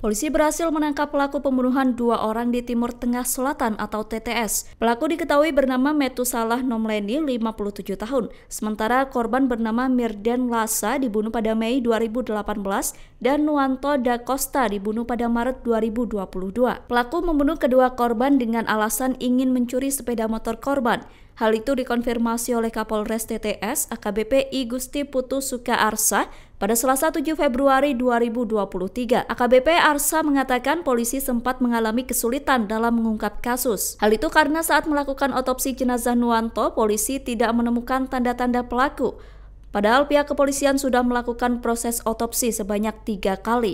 Polisi berhasil menangkap pelaku pembunuhan dua orang di Timur Tengah Selatan atau TTS. Pelaku diketahui bernama Metusalah Nomleni, 57 tahun. Sementara korban bernama Mirden Lasa dibunuh pada Mei 2018 dan Nuanto Da Costa dibunuh pada Maret 2022. Pelaku membunuh kedua korban dengan alasan ingin mencuri sepeda motor korban. Hal itu dikonfirmasi oleh Kapolres TTS AKBP I Gusti Putu Suka Arsa pada Selasa 7 Februari 2023, AKBP Arsa mengatakan polisi sempat mengalami kesulitan dalam mengungkap kasus. Hal itu karena saat melakukan otopsi jenazah Nuanto, polisi tidak menemukan tanda-tanda pelaku. Padahal pihak kepolisian sudah melakukan proses otopsi sebanyak tiga kali.